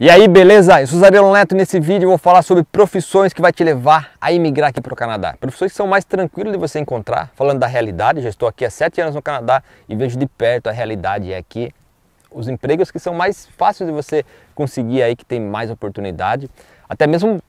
E aí, beleza? Eu sou Zarelo Neto e nesse vídeo eu vou falar sobre profissões que vai te levar a imigrar aqui para o Canadá. Profissões que são mais tranquilas de você encontrar, falando da realidade, já estou aqui há sete anos no Canadá e vejo de perto a realidade é que os empregos que são mais fáceis de você conseguir aí, que tem mais oportunidade, até mesmo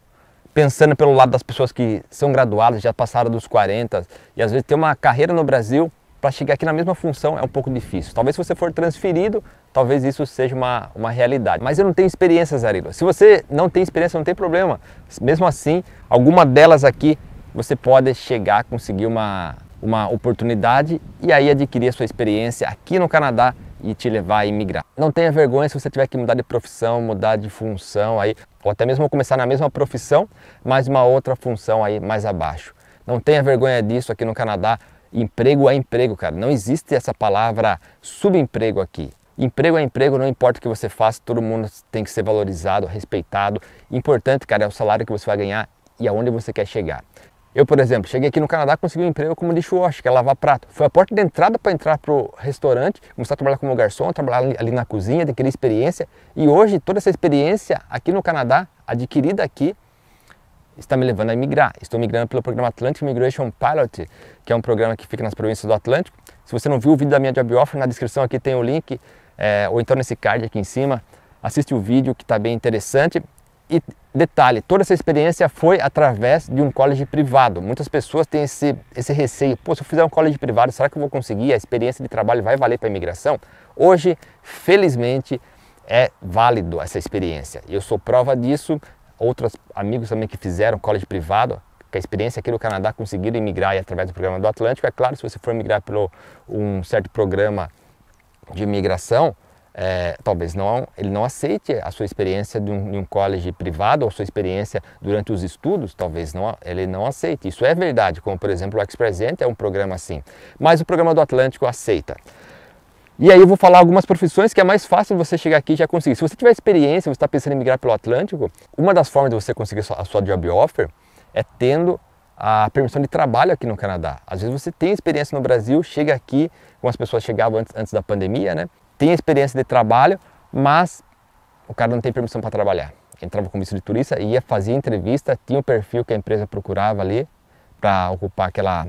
pensando pelo lado das pessoas que são graduadas, já passaram dos 40 e às vezes tem uma carreira no Brasil para chegar aqui na mesma função é um pouco difícil. Talvez se você for transferido, talvez isso seja uma, uma realidade. Mas eu não tenho experiência, Zarilo. Se você não tem experiência, não tem problema. Mesmo assim, alguma delas aqui você pode chegar, conseguir uma, uma oportunidade e aí adquirir a sua experiência aqui no Canadá e te levar a emigrar. Não tenha vergonha se você tiver que mudar de profissão, mudar de função aí, ou até mesmo começar na mesma profissão, mas uma outra função aí mais abaixo. Não tenha vergonha disso aqui no Canadá. Emprego é emprego, cara. Não existe essa palavra subemprego aqui. Emprego é emprego, não importa o que você faça, todo mundo tem que ser valorizado, respeitado. Importante, cara, é o salário que você vai ganhar e aonde você quer chegar. Eu, por exemplo, cheguei aqui no Canadá, consegui um emprego como dishwasher, que é lavar prato. Foi a porta de entrada para entrar para o restaurante, começar a trabalhar como garçom, trabalhar ali na cozinha, adquirir experiência. E hoje, toda essa experiência aqui no Canadá, adquirida aqui, está me levando a migrar. Estou migrando pelo programa Atlantic Migration Pilot, que é um programa que fica nas províncias do Atlântico. Se você não viu o vídeo da minha job offer, na descrição aqui tem o link, é, ou então nesse card aqui em cima. Assiste o vídeo que está bem interessante. E detalhe, toda essa experiência foi através de um college privado. Muitas pessoas têm esse, esse receio, pô, se eu fizer um college privado, será que eu vou conseguir? A experiência de trabalho vai valer para a imigração? Hoje, felizmente, é válido essa experiência. Eu sou prova disso, outros amigos também que fizeram college privado, que a experiência aqui no Canadá conseguiram emigrar através do programa do Atlântico. É claro, se você for migrar pelo um certo programa de imigração, é, talvez não ele não aceite a sua experiência de um, de um college privado ou sua experiência durante os estudos, talvez não ele não aceite. Isso é verdade, como por exemplo o Express Present é um programa assim, mas o programa do Atlântico aceita. E aí eu vou falar algumas profissões que é mais fácil você chegar aqui e já conseguir. Se você tiver experiência, você está pensando em migrar pelo Atlântico, uma das formas de você conseguir a sua job offer é tendo a permissão de trabalho aqui no Canadá. Às vezes você tem experiência no Brasil, chega aqui, como as pessoas chegavam antes, antes da pandemia, né? Tem experiência de trabalho, mas o cara não tem permissão para trabalhar. Entrava com visto de turista, ia fazer entrevista, tinha o perfil que a empresa procurava ali para ocupar aquela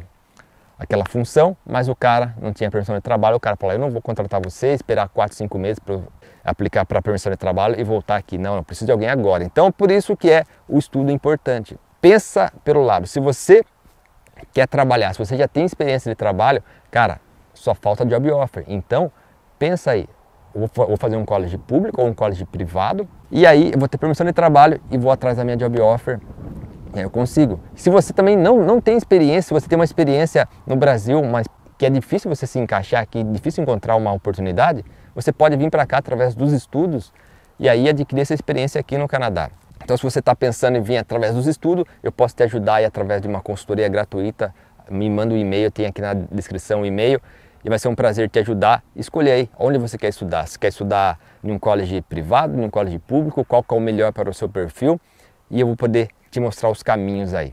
aquela função, mas o cara não tinha permissão de trabalho, o cara falou, eu não vou contratar você, esperar 4, 5 meses para aplicar para permissão de trabalho e voltar aqui. Não, eu preciso de alguém agora. Então, por isso que é o estudo importante. Pensa pelo lado, se você quer trabalhar, se você já tem experiência de trabalho, cara, só falta job offer. Então, pensa aí, vou fazer um college público ou um college privado, e aí eu vou ter permissão de trabalho e vou atrás da minha job offer eu consigo. Se você também não, não tem experiência, se você tem uma experiência no Brasil, mas que é difícil você se encaixar aqui, difícil encontrar uma oportunidade, você pode vir para cá através dos estudos e aí adquirir essa experiência aqui no Canadá. Então, se você está pensando em vir através dos estudos, eu posso te ajudar aí através de uma consultoria gratuita. Me manda um e-mail, tem aqui na descrição o um e-mail e vai ser um prazer te ajudar. Escolha aí onde você quer estudar. Se quer estudar em um colégio privado, em um colégio público, qual que é o melhor para o seu perfil e eu vou poder te mostrar os caminhos aí.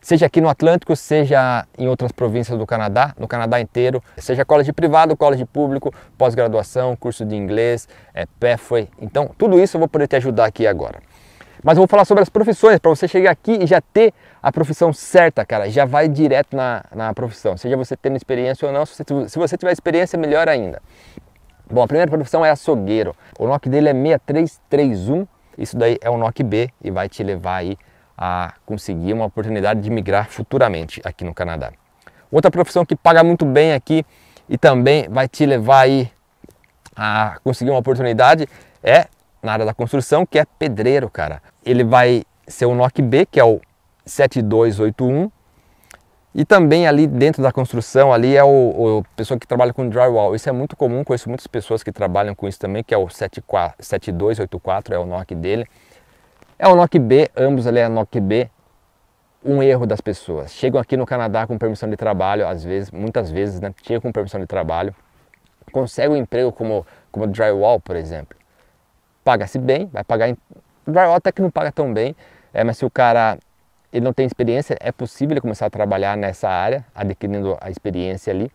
Seja aqui no Atlântico, seja em outras províncias do Canadá, no Canadá inteiro, seja colégio privado, colégio público, pós-graduação, curso de inglês, é, pathway. Então, tudo isso eu vou poder te ajudar aqui agora. Mas eu vou falar sobre as profissões, para você chegar aqui e já ter a profissão certa, cara. Já vai direto na, na profissão, seja você tendo experiência ou não. Se você, se você tiver experiência, melhor ainda. Bom, a primeira profissão é açougueiro. O NOC dele é 6331. Isso daí é o NOC B e vai te levar aí a conseguir uma oportunidade de migrar futuramente aqui no Canadá. Outra profissão que paga muito bem aqui e também vai te levar aí a conseguir uma oportunidade é na área da construção, que é pedreiro, cara. Ele vai ser o NOC B, que é o 7281, e também ali dentro da construção, ali é o, o pessoa que trabalha com drywall. Isso é muito comum, conheço muitas pessoas que trabalham com isso também, que é o 74, 7284, é o NOC dele. É o NOC B, ambos ali é NOC B. Um erro das pessoas. Chegam aqui no Canadá com permissão de trabalho, às vezes, muitas vezes, né? Chegam com permissão de trabalho, conseguem um emprego como, como drywall, por exemplo. Paga-se bem, vai pagar. Em... Drywall até que não paga tão bem, é, mas se o cara ele não tem experiência, é possível ele começar a trabalhar nessa área, adquirindo a experiência ali.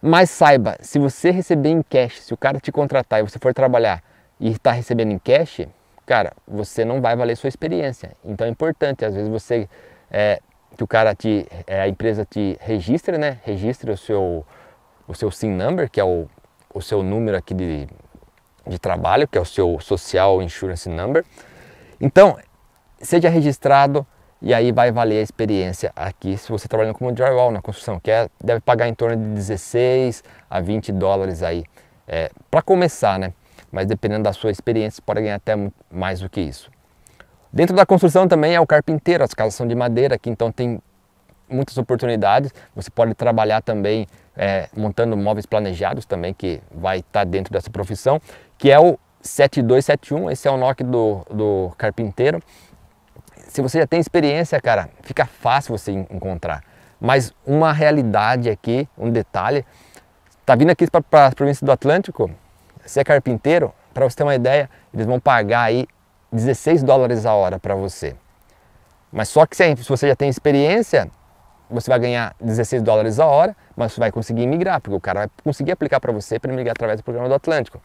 Mas saiba, se você receber em cash, se o cara te contratar e você for trabalhar e está recebendo em cash, cara, você não vai valer sua experiência. Então é importante, às vezes você é, que o cara te, é, a empresa te registre, né? Registre o seu, o seu SIN number, que é o, o seu número aqui de, de trabalho, que é o seu Social Insurance Number. Então, seja registrado e aí vai valer a experiência aqui se você trabalhando como drywall na construção, que é, deve pagar em torno de 16 a 20 dólares aí, é, para começar, né? mas dependendo da sua experiência, pode ganhar até mais do que isso. Dentro da construção também é o carpinteiro, as casas são de madeira aqui, então tem muitas oportunidades. Você pode trabalhar também é, montando móveis planejados também, que vai estar tá dentro dessa profissão, que é o 7271, esse é o NOC do, do carpinteiro. Se você já tem experiência, cara, fica fácil você encontrar. Mas uma realidade aqui, um detalhe, tá vindo aqui para a província do Atlântico, se é carpinteiro, para você ter uma ideia, eles vão pagar aí 16 dólares a hora para você. Mas só que se você já tem experiência, você vai ganhar 16 dólares a hora, mas você vai conseguir migrar, porque o cara vai conseguir aplicar para você para migrar através do programa do Atlântico.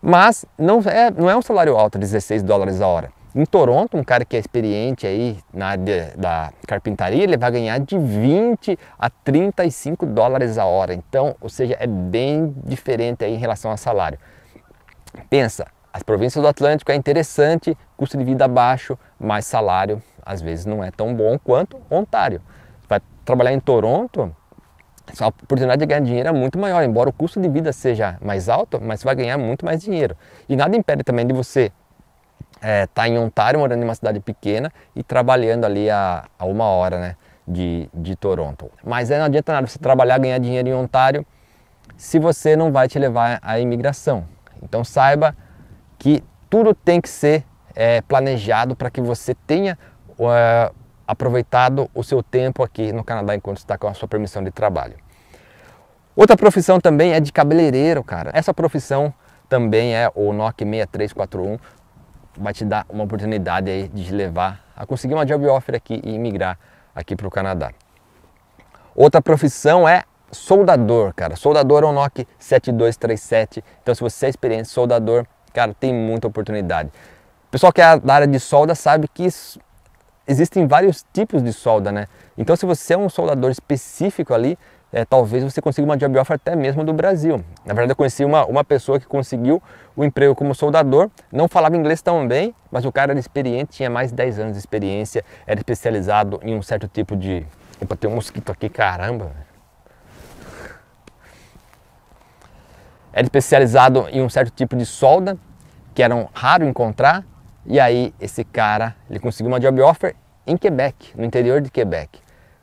Mas não é, não é um salário alto, 16 dólares a hora. Em Toronto, um cara que é experiente aí na área da carpintaria, ele vai ganhar de 20 a 35 dólares a hora. Então, ou seja, é bem diferente aí em relação ao salário. Pensa, as províncias do Atlântico é interessante, custo de vida baixo, mas salário às vezes não é tão bom quanto Ontário. Vai trabalhar em Toronto, a oportunidade de ganhar dinheiro é muito maior, embora o custo de vida seja mais alto, mas você vai ganhar muito mais dinheiro. E nada impede também de você está é, tá em Ontário, morando em uma cidade pequena e trabalhando ali a, a uma hora né, de, de Toronto. Mas é, não adianta nada você trabalhar, ganhar dinheiro em Ontário, se você não vai te levar à imigração. Então saiba que tudo tem que ser é, planejado para que você tenha é, aproveitado o seu tempo aqui no Canadá enquanto está com a sua permissão de trabalho. Outra profissão também é de cabeleireiro, cara. Essa profissão também é o NOC 6341, vai te dar uma oportunidade aí de te levar a conseguir uma job offer aqui e migrar aqui para o Canadá. Outra profissão é soldador, cara. Soldador é o NOC 7237. Então, se você é experiente soldador, cara, tem muita oportunidade. O pessoal que é da área de solda sabe que existem vários tipos de solda, né? Então, se você é um soldador específico ali, é, talvez você consiga uma job offer até mesmo do Brasil. Na verdade, eu conheci uma, uma pessoa que conseguiu o emprego como soldador, não falava inglês tão bem, mas o cara era experiente, tinha mais de 10 anos de experiência, era especializado em um certo tipo de. Opa, tem um mosquito aqui, caramba! Era especializado em um certo tipo de solda, que um raro encontrar, e aí esse cara, ele conseguiu uma job offer em Quebec, no interior de Quebec.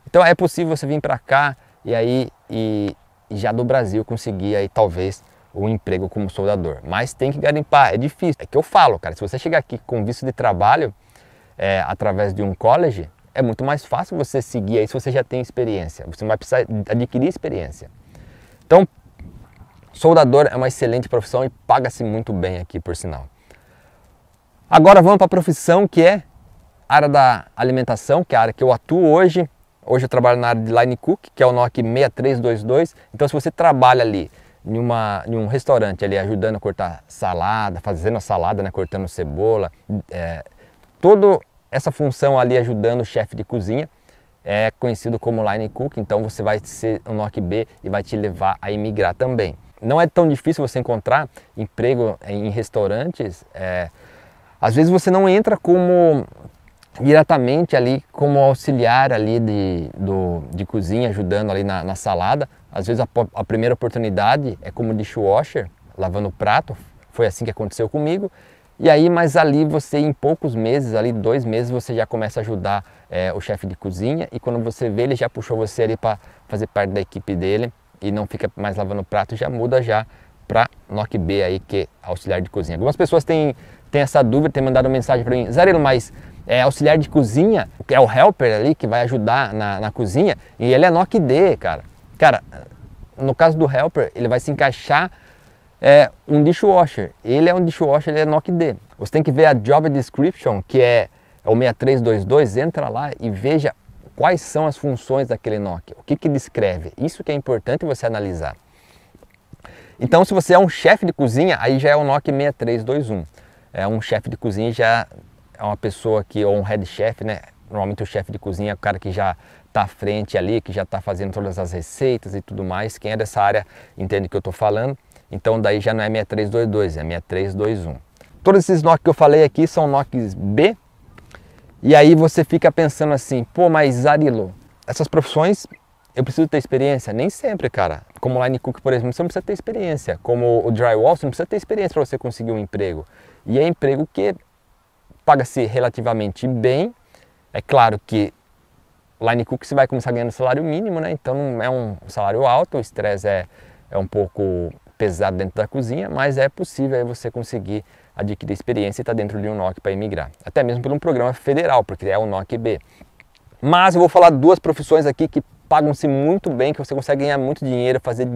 Então é possível você vir para cá, e aí e já do Brasil conseguir aí talvez um emprego como soldador. Mas tem que garimpar, é difícil. É que eu falo, cara, se você chegar aqui com visto de trabalho é, através de um college, é muito mais fácil você seguir aí se você já tem experiência. Você não vai precisar adquirir experiência. Então, soldador é uma excelente profissão e paga-se muito bem aqui, por sinal. Agora vamos para a profissão que é a área da alimentação, que é a área que eu atuo hoje. Hoje eu trabalho na área de Line Cook, que é o NOC 6322. Então, se você trabalha ali em, uma, em um restaurante, ali ajudando a cortar salada, fazendo a salada, né, cortando cebola, é, toda essa função ali ajudando o chefe de cozinha, é conhecido como Line Cook, então você vai ser um NOC B e vai te levar a emigrar também. Não é tão difícil você encontrar emprego em restaurantes. É... às vezes você não entra como diretamente ali como auxiliar ali de, do, de cozinha, ajudando ali na, na salada. Às vezes a, a, primeira oportunidade é como dishwasher, lavando o prato, foi assim que aconteceu comigo. E aí, mas ali você em poucos meses, ali dois meses, você já começa a ajudar é, o chefe de cozinha e quando você vê ele já puxou você ali para fazer parte da equipe dele e não fica mais lavando o prato, já muda já para NOC B aí, que é auxiliar de cozinha. Algumas pessoas têm, têm essa dúvida, têm mandado mensagem para mim, Zarelo, mas é, auxiliar de cozinha, que é o helper ali que vai ajudar na, na cozinha, e ele é Nok D, cara. Cara, no caso do helper, ele vai se encaixar é, um dishwasher. Ele é um dishwasher, ele é Nok D. Você tem que ver a job description, que é, é o 6322, entra lá e veja quais são as funções daquele Nok, o que, que descreve. Isso que é importante você analisar. Então, se você é um chefe de cozinha, aí já é o NOC 6321. É um chefe de cozinha já é uma pessoa que, ou um head chef, né? Normalmente o chefe de cozinha é o cara que já está à frente ali, que já está fazendo todas as receitas e tudo mais. Quem é dessa área entende o que eu estou falando. Então daí já não é 6322, é 6321. Todos esses NOC que eu falei aqui são NOCs B. E aí você fica pensando assim, pô, mas Arilo, essas profissões eu preciso ter experiência? Nem sempre, cara. Como line cook, por exemplo, você não precisa ter experiência. Como o drywall, você não precisa ter experiência para você conseguir um emprego. E é emprego que paga-se relativamente bem. É claro que line cook você vai começar ganhando salário mínimo, né? Então não é um salário alto, o estresse é, é um pouco pesado dentro da cozinha, mas é possível você conseguir adquirir experiência e estar tá dentro de um NOC para emigrar. Até mesmo por um programa federal, porque é o NOC B. Mas eu vou falar duas profissões aqui que pagam-se muito bem, que você consegue ganhar muito dinheiro, fazer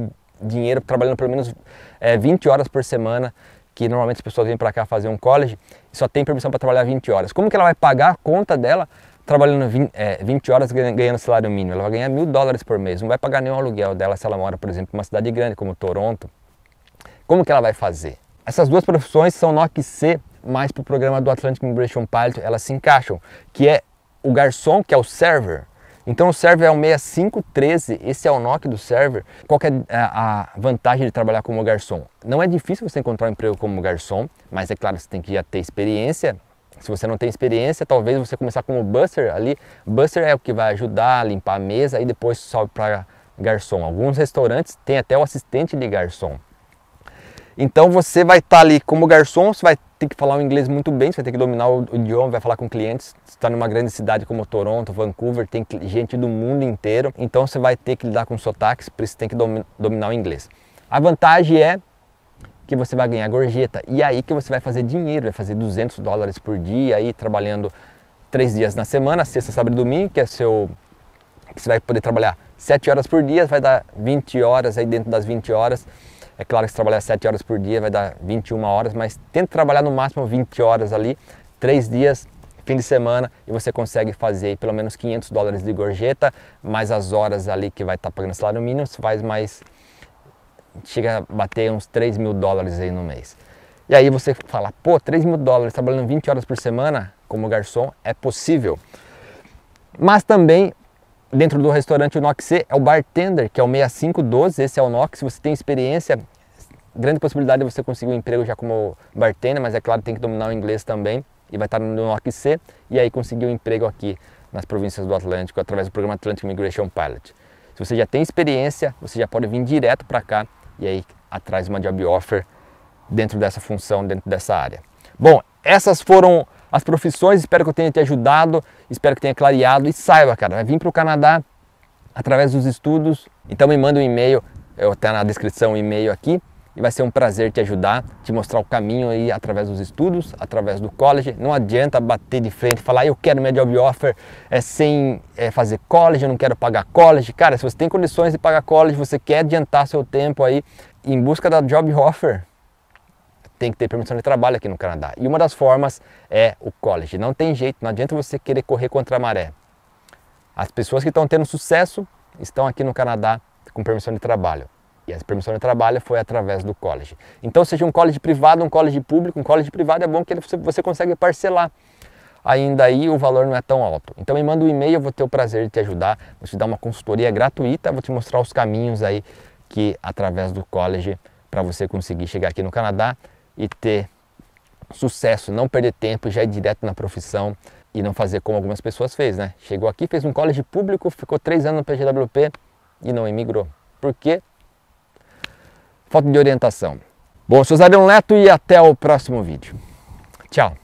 dinheiro trabalhando pelo menos é, 20 horas por semana que normalmente as pessoas vêm para cá fazer um college, e só tem permissão para trabalhar 20 horas. Como que ela vai pagar a conta dela trabalhando 20, é, 20 horas ganhando salário mínimo? Ela vai ganhar mil dólares por mês, não vai pagar nenhum aluguel dela se ela mora, por exemplo, em uma cidade grande como Toronto. Como que ela vai fazer? Essas duas profissões são NOC C, mas mais para o programa do Atlantic Immigration Pilot, elas se encaixam, que é o garçom, que é o server, então o server é o 6513, esse é o NOC do server. Qual é a vantagem de trabalhar como garçom? Não é difícil você encontrar um emprego como garçom, mas é claro, você tem que já ter experiência. Se você não tem experiência, talvez você começar como buster ali. Buster é o que vai ajudar a limpar a mesa e depois sobe para garçom. Alguns restaurantes têm até o assistente de garçom. Então você vai estar tá ali como garçom, você vai ter que falar o inglês muito bem, você vai ter que dominar o idioma, vai falar com clientes. Você está numa grande cidade como Toronto, Vancouver, tem gente do mundo inteiro, então você vai ter que lidar com sotaques, por isso você tem que dominar o inglês. A vantagem é que você vai ganhar gorjeta e é aí que você vai fazer dinheiro, vai fazer 200 dólares por dia aí trabalhando três dias na semana, sexta, sábado e domingo, que é seu que você vai poder trabalhar 7 horas por dia, vai dar 20 horas aí dentro das 20 horas é claro que se trabalhar 7 horas por dia vai dar 21 horas, mas tenta trabalhar no máximo 20 horas ali, 3 dias, fim de semana, e você consegue fazer pelo menos 500 dólares de gorjeta, mais as horas ali que vai estar tá pagando salário mínimo, faz mais. chega a bater uns 3 mil dólares aí no mês. E aí você fala, pô, 3 mil dólares trabalhando 20 horas por semana como garçom é possível. Mas também dentro do restaurante o Nox C é o Bartender, que é o 6512, esse é o Nox, se você tem experiência, grande possibilidade de você conseguir um emprego já como bartender, mas é claro, tem que dominar o inglês também, e vai estar no Nox C, e aí conseguir um emprego aqui nas províncias do Atlântico, através do programa Atlantic Migration Pilot. Se você já tem experiência, você já pode vir direto para cá, e aí atrás uma job offer dentro dessa função, dentro dessa área. Bom, essas foram as profissões. Espero que eu tenha te ajudado, espero que tenha clareado. E saiba, cara, vai né, vir para o Canadá através dos estudos. Então me manda um e-mail, eu tenho na descrição o um e-mail aqui. E vai ser um prazer te ajudar, te mostrar o caminho aí através dos estudos, através do college. Não adianta bater de frente e falar, eu quero minha job offer é, sem é, fazer college, eu não quero pagar college. Cara, se você tem condições de pagar college, você quer adiantar seu tempo aí em busca da job offer, tem que ter permissão de trabalho aqui no Canadá. E uma das formas é o college. Não tem jeito, não adianta você querer correr contra a maré. As pessoas que estão tendo sucesso estão aqui no Canadá com permissão de trabalho. E essa permissão de trabalho foi através do college. Então, seja um college privado, um college público, um college privado é bom que você consegue parcelar. Ainda aí o valor não é tão alto. Então me manda um e-mail, eu vou ter o prazer de te ajudar, vou te dar uma consultoria gratuita, vou te mostrar os caminhos aí que através do college para você conseguir chegar aqui no Canadá e ter sucesso, não perder tempo, já ir direto na profissão e não fazer como algumas pessoas fez, né? Chegou aqui, fez um college público, ficou três anos no PGWP e não emigrou. Por quê? Falta de orientação. Bom, eu sou Zarion Neto e até o próximo vídeo. Tchau!